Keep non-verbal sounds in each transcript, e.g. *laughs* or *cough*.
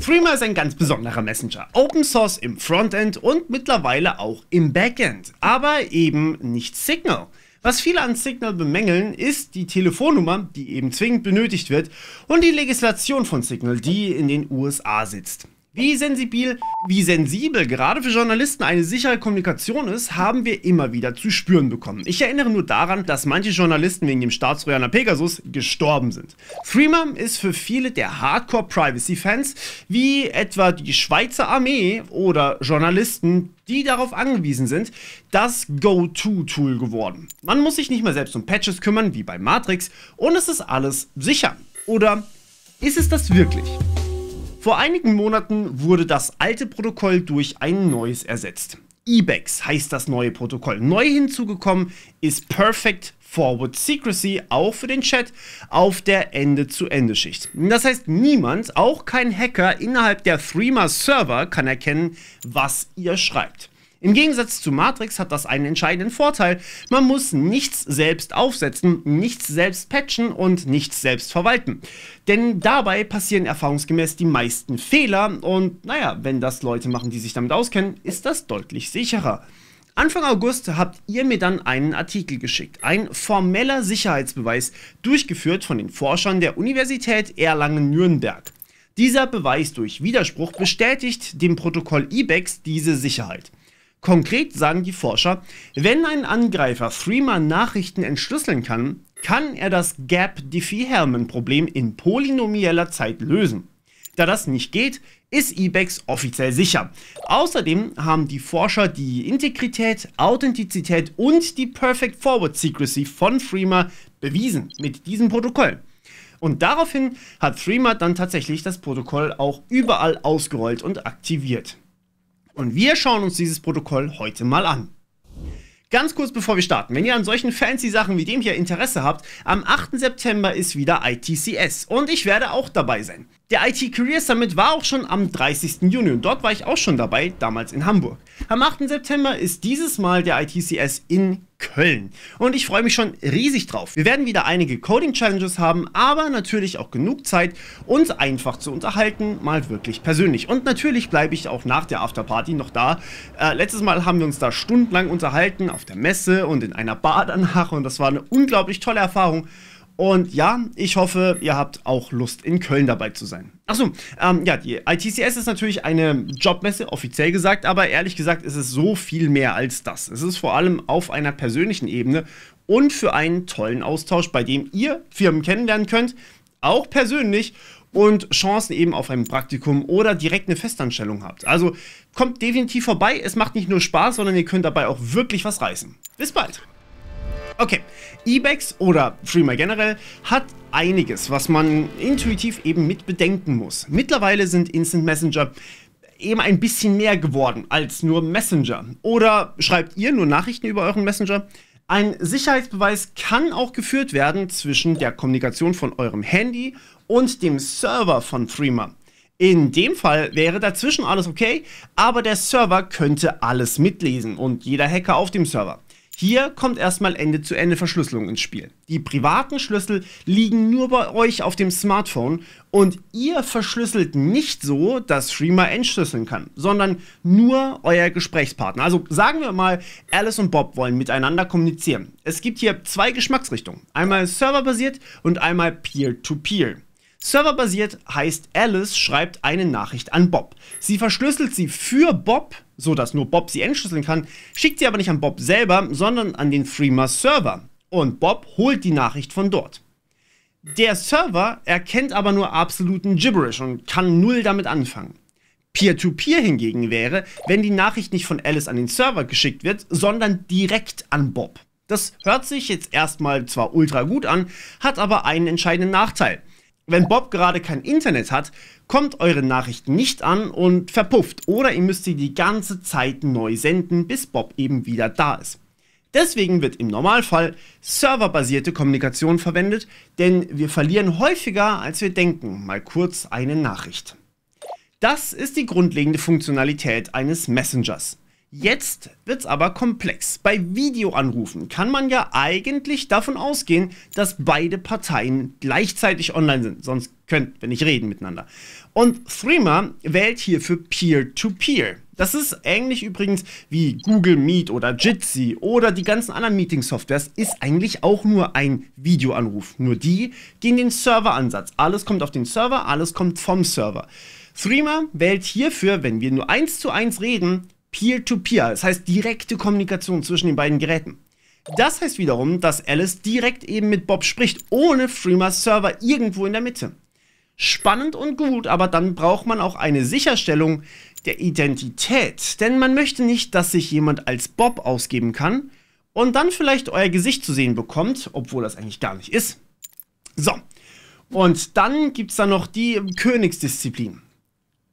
Threema ist ein ganz besonderer Messenger. Open Source im Frontend und mittlerweile auch im Backend, aber eben nicht Signal. Was viele an Signal bemängeln, ist die Telefonnummer, die eben zwingend benötigt wird, und die Legislation von Signal, die in den USA sitzt. Wie sensibil, wie sensibel gerade für Journalisten eine sichere Kommunikation ist, haben wir immer wieder zu spüren bekommen. Ich erinnere nur daran, dass manche Journalisten wegen dem Staatsrojaner Pegasus gestorben sind. Threema ist für viele der Hardcore-Privacy-Fans, wie etwa die Schweizer Armee oder Journalisten, die darauf angewiesen sind, das Go-To-Tool geworden. Man muss sich nicht mehr selbst um Patches kümmern, wie bei Matrix, und es ist alles sicher. Oder ist es das wirklich? Vor einigen Monaten wurde das alte Protokoll durch ein neues ersetzt. EBEX heißt das neue Protokoll. Neu hinzugekommen ist Perfect Forward Secrecy, auch für den Chat, auf der Ende-zu-Ende-Schicht. Das heißt, niemand, auch kein Hacker innerhalb der Threema-Server kann erkennen, was ihr schreibt. Im Gegensatz zu Matrix hat das einen entscheidenden Vorteil. Man muss nichts selbst aufsetzen, nichts selbst patchen und nichts selbst verwalten. Denn dabei passieren erfahrungsgemäß die meisten Fehler und naja, wenn das Leute machen, die sich damit auskennen, ist das deutlich sicherer. Anfang August habt ihr mir dann einen Artikel geschickt. Ein formeller Sicherheitsbeweis, durchgeführt von den Forschern der Universität Erlangen-Nürnberg. Dieser Beweis durch Widerspruch bestätigt dem Protokoll IBEX diese Sicherheit. Konkret sagen die Forscher, wenn ein Angreifer Threema-Nachrichten entschlüsseln kann, kann er das Gap-Diffie-Hellman-Problem in polynomieller Zeit lösen. Da das nicht geht, ist IBEX offiziell sicher. Außerdem haben die Forscher die Integrität, Authentizität und die Perfect Forward Secrecy von Threema bewiesen mit diesem Protokoll. Und daraufhin hat Threema dann tatsächlich das Protokoll auch überall ausgerollt und aktiviert und wir schauen uns dieses Protokoll heute mal an. Ganz kurz bevor wir starten, wenn ihr an solchen fancy Sachen wie dem hier Interesse habt, am 8. September ist wieder ITCS und ich werde auch dabei sein. Der IT Career Summit war auch schon am 30. Juni und dort war ich auch schon dabei, damals in Hamburg. Am 8. September ist dieses Mal der ITCS in Köln. Und ich freue mich schon riesig drauf. Wir werden wieder einige Coding-Challenges haben, aber natürlich auch genug Zeit, uns einfach zu unterhalten, mal wirklich persönlich. Und natürlich bleibe ich auch nach der Afterparty noch da. Äh, letztes Mal haben wir uns da stundenlang unterhalten, auf der Messe und in einer Bar danach. Und das war eine unglaublich tolle Erfahrung. Und ja, ich hoffe, ihr habt auch Lust, in Köln dabei zu sein. Achso, ähm, ja, die ITCS ist natürlich eine Jobmesse, offiziell gesagt, aber ehrlich gesagt ist es so viel mehr als das. Es ist vor allem auf einer persönlichen Ebene und für einen tollen Austausch, bei dem ihr Firmen kennenlernen könnt, auch persönlich und Chancen eben auf ein Praktikum oder direkt eine Festanstellung habt. Also kommt definitiv vorbei, es macht nicht nur Spaß, sondern ihr könnt dabei auch wirklich was reißen. Bis bald! Okay, Ebex oder Freema generell hat einiges, was man intuitiv eben mit bedenken muss. Mittlerweile sind Instant Messenger eben ein bisschen mehr geworden als nur Messenger. Oder schreibt ihr nur Nachrichten über euren Messenger? Ein Sicherheitsbeweis kann auch geführt werden zwischen der Kommunikation von eurem Handy und dem Server von Freema. In dem Fall wäre dazwischen alles okay, aber der Server könnte alles mitlesen und jeder Hacker auf dem Server. Hier kommt erstmal Ende-zu-Ende-Verschlüsselung ins Spiel. Die privaten Schlüssel liegen nur bei euch auf dem Smartphone und ihr verschlüsselt nicht so, dass Streamer entschlüsseln kann, sondern nur euer Gesprächspartner. Also sagen wir mal, Alice und Bob wollen miteinander kommunizieren. Es gibt hier zwei Geschmacksrichtungen. Einmal serverbasiert und einmal Peer-to-Peer. peer to peer peer Serverbasiert heißt Alice schreibt eine Nachricht an Bob. Sie verschlüsselt sie für Bob, so dass nur Bob sie entschlüsseln kann, schickt sie aber nicht an Bob selber, sondern an den Freema Server. Und Bob holt die Nachricht von dort. Der Server erkennt aber nur absoluten Gibberish und kann null damit anfangen. Peer-to-Peer -peer hingegen wäre, wenn die Nachricht nicht von Alice an den Server geschickt wird, sondern direkt an Bob. Das hört sich jetzt erstmal zwar ultra gut an, hat aber einen entscheidenden Nachteil. Wenn Bob gerade kein Internet hat, kommt eure Nachricht nicht an und verpufft oder ihr müsst sie die ganze Zeit neu senden, bis Bob eben wieder da ist. Deswegen wird im Normalfall serverbasierte Kommunikation verwendet, denn wir verlieren häufiger, als wir denken, mal kurz eine Nachricht. Das ist die grundlegende Funktionalität eines Messengers. Jetzt wird es aber komplex. Bei Videoanrufen kann man ja eigentlich davon ausgehen, dass beide Parteien gleichzeitig online sind. Sonst könnten wir nicht reden miteinander. Und Threema wählt hierfür Peer-to-Peer. -Peer. Das ist ähnlich übrigens wie Google Meet oder Jitsi oder die ganzen anderen Meeting-Softwares. Ist eigentlich auch nur ein Videoanruf. Nur die gehen den Serveransatz. Alles kommt auf den Server, alles kommt vom Server. Threema wählt hierfür, wenn wir nur eins zu eins reden, Peer-to-Peer, -peer, das heißt direkte Kommunikation zwischen den beiden Geräten. Das heißt wiederum, dass Alice direkt eben mit Bob spricht, ohne Freemas Server irgendwo in der Mitte. Spannend und gut, aber dann braucht man auch eine Sicherstellung der Identität, denn man möchte nicht, dass sich jemand als Bob ausgeben kann und dann vielleicht euer Gesicht zu sehen bekommt, obwohl das eigentlich gar nicht ist. So, und dann gibt es da noch die Königsdisziplin.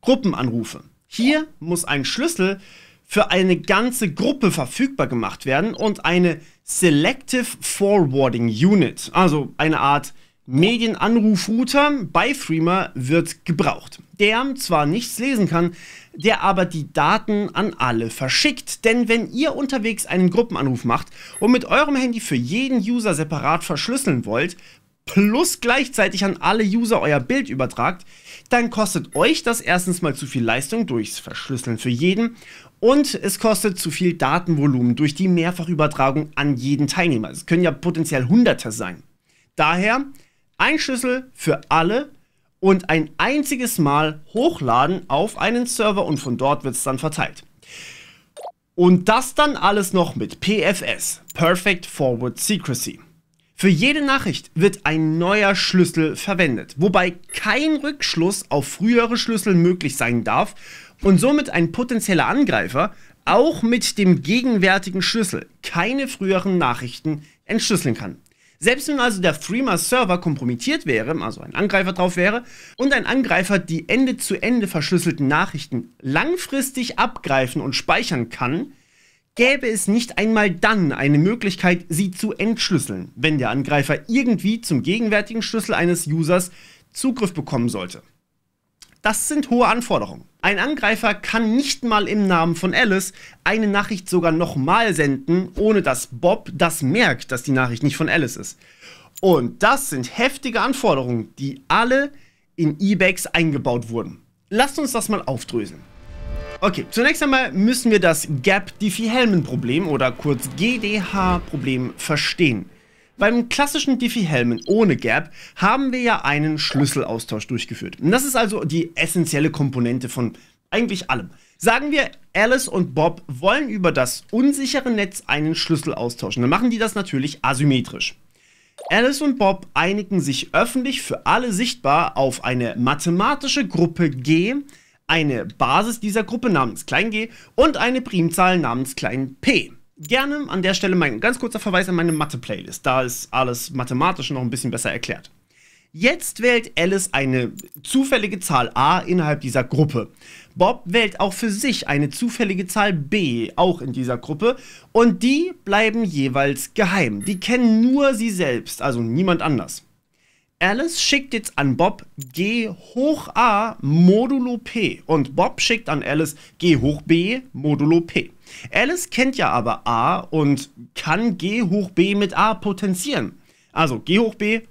Gruppenanrufe. Hier muss ein Schlüssel für eine ganze Gruppe verfügbar gemacht werden und eine Selective Forwarding Unit, also eine Art Medienanrufrouter bei Freema wird gebraucht, der zwar nichts lesen kann, der aber die Daten an alle verschickt. Denn wenn ihr unterwegs einen Gruppenanruf macht und mit eurem Handy für jeden User separat verschlüsseln wollt, plus gleichzeitig an alle User euer Bild übertragt, dann kostet euch das erstens mal zu viel Leistung durchs Verschlüsseln für jeden und es kostet zu viel Datenvolumen durch die Mehrfachübertragung an jeden Teilnehmer. Es können ja potenziell Hunderte sein. Daher ein Schlüssel für alle und ein einziges Mal hochladen auf einen Server und von dort wird es dann verteilt. Und das dann alles noch mit PFS, Perfect Forward Secrecy. Für jede Nachricht wird ein neuer Schlüssel verwendet, wobei kein Rückschluss auf frühere Schlüssel möglich sein darf und somit ein potenzieller Angreifer auch mit dem gegenwärtigen Schlüssel keine früheren Nachrichten entschlüsseln kann. Selbst wenn also der Freema-Server kompromittiert wäre, also ein Angreifer drauf wäre, und ein Angreifer die Ende-zu-Ende -Ende verschlüsselten Nachrichten langfristig abgreifen und speichern kann, gäbe es nicht einmal dann eine Möglichkeit, sie zu entschlüsseln, wenn der Angreifer irgendwie zum gegenwärtigen Schlüssel eines Users Zugriff bekommen sollte. Das sind hohe Anforderungen. Ein Angreifer kann nicht mal im Namen von Alice eine Nachricht sogar nochmal senden, ohne dass Bob das merkt, dass die Nachricht nicht von Alice ist. Und das sind heftige Anforderungen, die alle in Ebex eingebaut wurden. Lasst uns das mal aufdröseln. Okay, zunächst einmal müssen wir das Gap-Diffie-Hellman-Problem oder kurz GDH-Problem verstehen. Beim klassischen Diffie-Hellman ohne Gap haben wir ja einen Schlüsselaustausch durchgeführt. Und das ist also die essentielle Komponente von eigentlich allem. Sagen wir, Alice und Bob wollen über das unsichere Netz einen Schlüssel austauschen. Dann machen die das natürlich asymmetrisch. Alice und Bob einigen sich öffentlich für alle sichtbar auf eine mathematische Gruppe G, eine Basis dieser Gruppe namens klein g und eine Primzahl namens klein p gerne an der Stelle mein ganz kurzer Verweis an meine Mathe-Playlist. Da ist alles mathematisch noch ein bisschen besser erklärt. Jetzt wählt Alice eine zufällige Zahl A innerhalb dieser Gruppe. Bob wählt auch für sich eine zufällige Zahl B, auch in dieser Gruppe. Und die bleiben jeweils geheim. Die kennen nur sie selbst, also niemand anders. Alice schickt jetzt an Bob G hoch A modulo P. Und Bob schickt an Alice G hoch B modulo P. Alice kennt ja aber A und kann G hoch B mit A potenzieren. Also G hoch B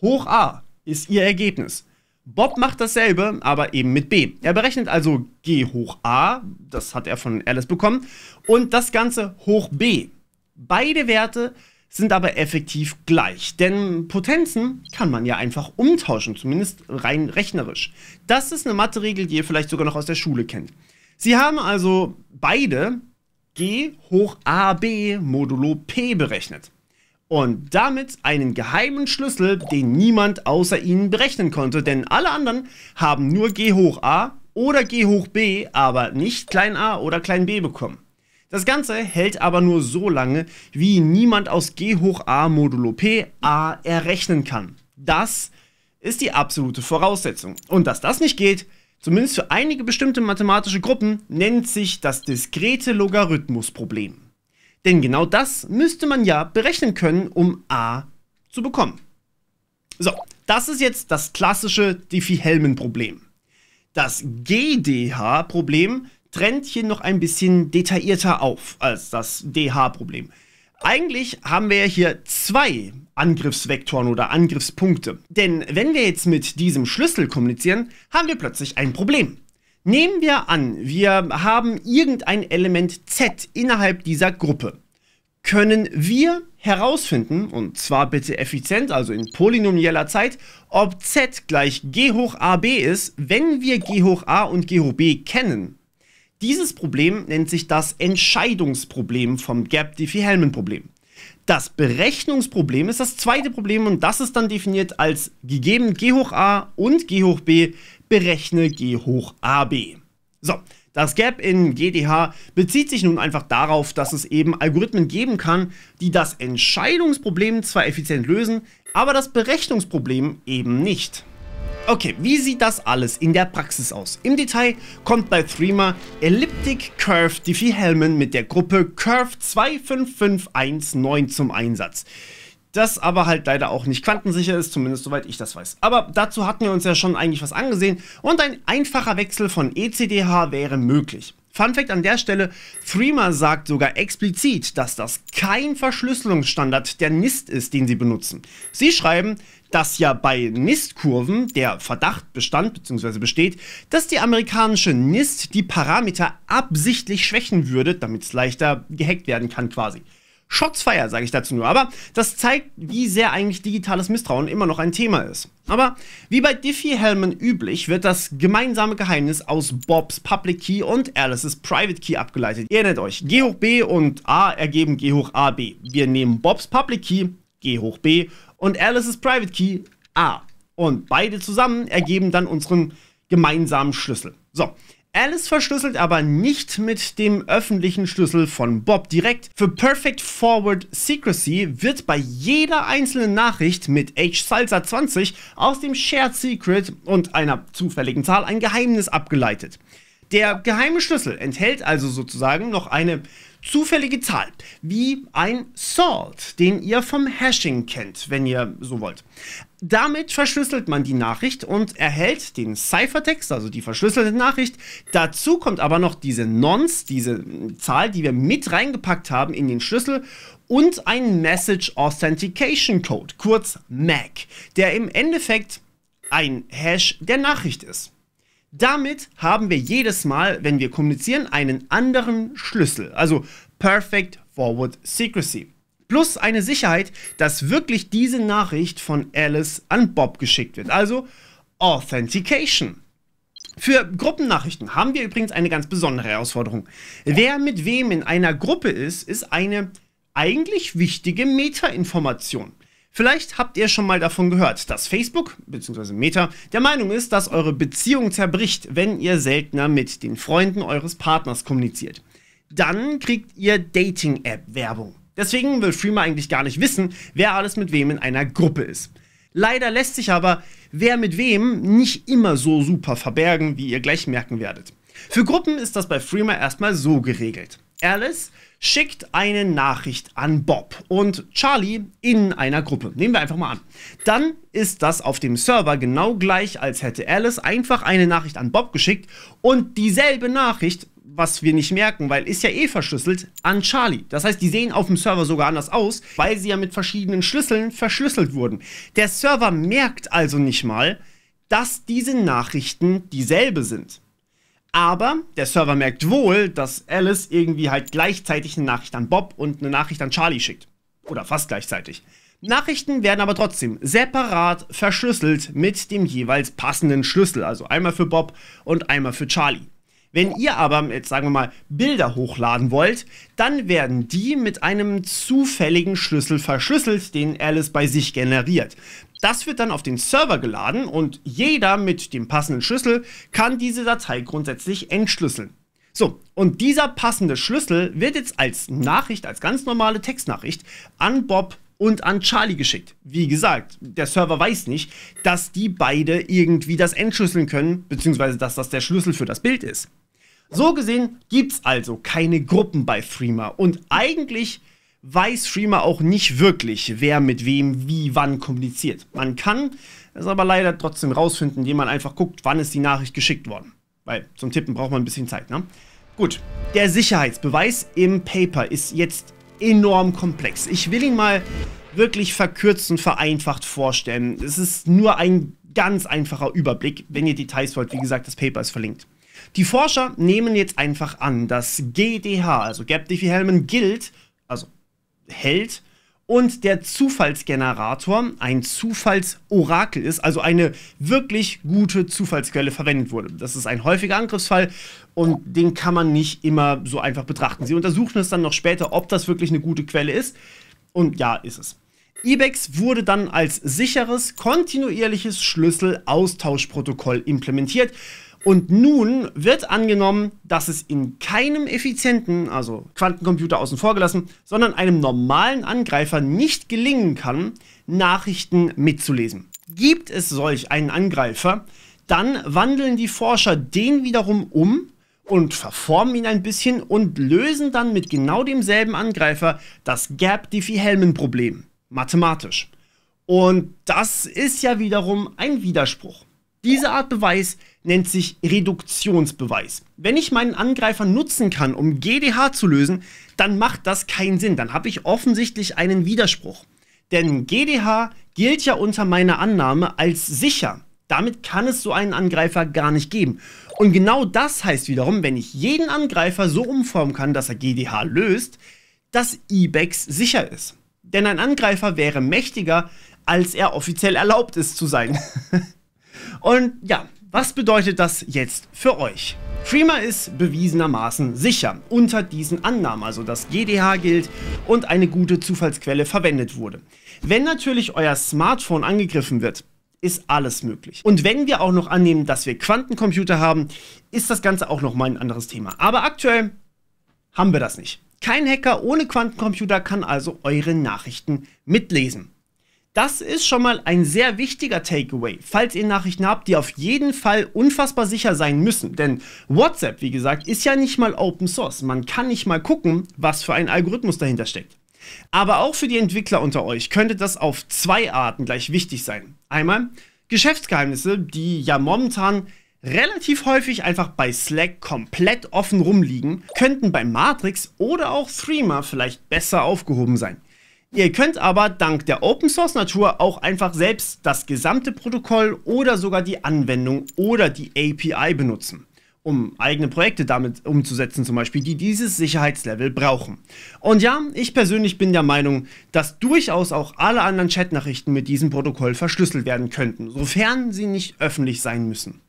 hoch A ist ihr Ergebnis. Bob macht dasselbe, aber eben mit B. Er berechnet also G hoch A, das hat er von Alice bekommen, und das Ganze hoch B. Beide Werte sind aber effektiv gleich, denn Potenzen kann man ja einfach umtauschen, zumindest rein rechnerisch. Das ist eine Mathe-Regel, die ihr vielleicht sogar noch aus der Schule kennt. Sie haben also beide G hoch AB modulo P berechnet. Und damit einen geheimen Schlüssel, den niemand außer ihnen berechnen konnte, denn alle anderen haben nur G hoch A oder G hoch B, aber nicht klein a oder klein b bekommen. Das Ganze hält aber nur so lange, wie niemand aus G hoch A modulo P A errechnen kann. Das ist die absolute Voraussetzung. Und dass das nicht geht, Zumindest für einige bestimmte mathematische Gruppen nennt sich das diskrete Logarithmusproblem. Denn genau das müsste man ja berechnen können, um a zu bekommen. So, das ist jetzt das klassische Diffie-Hellman-Problem. Das GDH-Problem trennt hier noch ein bisschen detaillierter auf als das DH-Problem. Eigentlich haben wir hier zwei Angriffsvektoren oder Angriffspunkte. Denn wenn wir jetzt mit diesem Schlüssel kommunizieren, haben wir plötzlich ein Problem. Nehmen wir an, wir haben irgendein Element Z innerhalb dieser Gruppe. Können wir herausfinden, und zwar bitte effizient, also in polynomieller Zeit, ob Z gleich G hoch AB ist, wenn wir G hoch A und G hoch B kennen? Dieses Problem nennt sich das Entscheidungsproblem vom Gap-Diffie-Hellman-Problem. Das Berechnungsproblem ist das zweite Problem und das ist dann definiert als gegeben g hoch a und g hoch b, berechne g hoch ab. So, das Gap in GDH bezieht sich nun einfach darauf, dass es eben Algorithmen geben kann, die das Entscheidungsproblem zwar effizient lösen, aber das Berechnungsproblem eben nicht. Okay, wie sieht das alles in der Praxis aus? Im Detail kommt bei Threema Elliptic Curve Diffie-Hellman mit der Gruppe Curve 25519 zum Einsatz. Das aber halt leider auch nicht quantensicher ist, zumindest soweit ich das weiß. Aber dazu hatten wir uns ja schon eigentlich was angesehen und ein einfacher Wechsel von ECDH wäre möglich. Fun Fact an der Stelle, Threema sagt sogar explizit, dass das kein Verschlüsselungsstandard der NIST ist, den sie benutzen. Sie schreiben, dass ja bei NIST-Kurven der Verdacht bestand bzw. besteht, dass die amerikanische NIST die Parameter absichtlich schwächen würde, damit es leichter gehackt werden kann quasi. Shots feiert, sage ich dazu nur. Aber das zeigt, wie sehr eigentlich digitales Misstrauen immer noch ein Thema ist. Aber wie bei Diffie-Hellman üblich, wird das gemeinsame Geheimnis aus Bobs Public Key und Alice's Private Key abgeleitet. Ihr erinnert euch, G hoch B und A ergeben G hoch AB. Wir nehmen Bobs Public Key, G hoch B, und Alice's Private Key, A. Und beide zusammen ergeben dann unseren gemeinsamen Schlüssel. So, Alice verschlüsselt aber nicht mit dem öffentlichen Schlüssel von Bob direkt. Für Perfect Forward Secrecy wird bei jeder einzelnen Nachricht mit H-Salsa20 aus dem Shared Secret und einer zufälligen Zahl ein Geheimnis abgeleitet. Der geheime Schlüssel enthält also sozusagen noch eine zufällige Zahl, wie ein Salt, den ihr vom Hashing kennt, wenn ihr so wollt. Damit verschlüsselt man die Nachricht und erhält den Ciphertext, also die verschlüsselte Nachricht. Dazu kommt aber noch diese Nonce, diese Zahl, die wir mit reingepackt haben in den Schlüssel und ein Message Authentication Code, kurz MAC, der im Endeffekt ein Hash der Nachricht ist. Damit haben wir jedes Mal, wenn wir kommunizieren, einen anderen Schlüssel, also Perfect Forward Secrecy plus eine Sicherheit, dass wirklich diese Nachricht von Alice an Bob geschickt wird. Also Authentication. Für Gruppennachrichten haben wir übrigens eine ganz besondere Herausforderung. Wer mit wem in einer Gruppe ist, ist eine eigentlich wichtige Meta-Information. Vielleicht habt ihr schon mal davon gehört, dass Facebook bzw. Meta der Meinung ist, dass eure Beziehung zerbricht, wenn ihr seltener mit den Freunden eures Partners kommuniziert. Dann kriegt ihr Dating-App-Werbung. Deswegen will Streamer eigentlich gar nicht wissen, wer alles mit wem in einer Gruppe ist. Leider lässt sich aber wer mit wem nicht immer so super verbergen, wie ihr gleich merken werdet. Für Gruppen ist das bei Freema erstmal so geregelt. Alice schickt eine Nachricht an Bob und Charlie in einer Gruppe. Nehmen wir einfach mal an. Dann ist das auf dem Server genau gleich, als hätte Alice einfach eine Nachricht an Bob geschickt und dieselbe Nachricht was wir nicht merken, weil ist ja eh verschlüsselt, an Charlie. Das heißt, die sehen auf dem Server sogar anders aus, weil sie ja mit verschiedenen Schlüsseln verschlüsselt wurden. Der Server merkt also nicht mal, dass diese Nachrichten dieselbe sind. Aber der Server merkt wohl, dass Alice irgendwie halt gleichzeitig eine Nachricht an Bob und eine Nachricht an Charlie schickt. Oder fast gleichzeitig. Nachrichten werden aber trotzdem separat verschlüsselt mit dem jeweils passenden Schlüssel. Also einmal für Bob und einmal für Charlie. Wenn ihr aber, jetzt sagen wir mal, Bilder hochladen wollt, dann werden die mit einem zufälligen Schlüssel verschlüsselt, den Alice bei sich generiert. Das wird dann auf den Server geladen und jeder mit dem passenden Schlüssel kann diese Datei grundsätzlich entschlüsseln. So, und dieser passende Schlüssel wird jetzt als Nachricht, als ganz normale Textnachricht an Bob und an Charlie geschickt. Wie gesagt, der Server weiß nicht, dass die beide irgendwie das entschlüsseln können, beziehungsweise dass das der Schlüssel für das Bild ist. So gesehen gibt es also keine Gruppen bei Threema und eigentlich weiß Threema auch nicht wirklich, wer mit wem wie wann kommuniziert. Man kann es aber leider trotzdem rausfinden, indem man einfach guckt, wann ist die Nachricht geschickt worden. Weil zum Tippen braucht man ein bisschen Zeit, ne? Gut, der Sicherheitsbeweis im Paper ist jetzt enorm komplex. Ich will ihn mal wirklich verkürzt und vereinfacht vorstellen. Es ist nur ein ganz einfacher Überblick. Wenn ihr Details wollt, wie gesagt, das Paper ist verlinkt. Die Forscher nehmen jetzt einfach an, dass GDH, also Gap Diffie-Hellman, gilt, also hält und der Zufallsgenerator ein Zufallsorakel ist, also eine wirklich gute Zufallsquelle verwendet wurde. Das ist ein häufiger Angriffsfall und den kann man nicht immer so einfach betrachten. Sie untersuchen es dann noch später, ob das wirklich eine gute Quelle ist. Und ja, ist es. Ebex wurde dann als sicheres, kontinuierliches Schlüssel-Austauschprotokoll implementiert und nun wird angenommen, dass es in keinem effizienten, also Quantencomputer außen vor gelassen, sondern einem normalen Angreifer nicht gelingen kann, Nachrichten mitzulesen. Gibt es solch einen Angreifer, dann wandeln die Forscher den wiederum um und verformen ihn ein bisschen und lösen dann mit genau demselben Angreifer das Gap-Diffie-Hellman-Problem mathematisch. Und das ist ja wiederum ein Widerspruch. Diese Art Beweis nennt sich Reduktionsbeweis. Wenn ich meinen Angreifer nutzen kann, um GDH zu lösen, dann macht das keinen Sinn. Dann habe ich offensichtlich einen Widerspruch. Denn GDH gilt ja unter meiner Annahme als sicher. Damit kann es so einen Angreifer gar nicht geben. Und genau das heißt wiederum, wenn ich jeden Angreifer so umformen kann, dass er GDH löst, dass IBEX sicher ist. Denn ein Angreifer wäre mächtiger, als er offiziell erlaubt ist zu sein. *laughs* Und ja, was bedeutet das jetzt für euch? Prima ist bewiesenermaßen sicher unter diesen Annahmen, also dass GDH gilt und eine gute Zufallsquelle verwendet wurde. Wenn natürlich euer Smartphone angegriffen wird, ist alles möglich. Und wenn wir auch noch annehmen, dass wir Quantencomputer haben, ist das Ganze auch nochmal ein anderes Thema. Aber aktuell haben wir das nicht. Kein Hacker ohne Quantencomputer kann also eure Nachrichten mitlesen. Das ist schon mal ein sehr wichtiger Takeaway, falls ihr Nachrichten habt, die auf jeden Fall unfassbar sicher sein müssen. Denn WhatsApp, wie gesagt, ist ja nicht mal Open Source. Man kann nicht mal gucken, was für ein Algorithmus dahinter steckt. Aber auch für die Entwickler unter euch könnte das auf zwei Arten gleich wichtig sein. Einmal Geschäftsgeheimnisse, die ja momentan relativ häufig einfach bei Slack komplett offen rumliegen, könnten bei Matrix oder auch Threema vielleicht besser aufgehoben sein. Ihr könnt aber dank der Open Source Natur auch einfach selbst das gesamte Protokoll oder sogar die Anwendung oder die API benutzen, um eigene Projekte damit umzusetzen, zum Beispiel, die dieses Sicherheitslevel brauchen. Und ja, ich persönlich bin der Meinung, dass durchaus auch alle anderen Chatnachrichten mit diesem Protokoll verschlüsselt werden könnten, sofern sie nicht öffentlich sein müssen.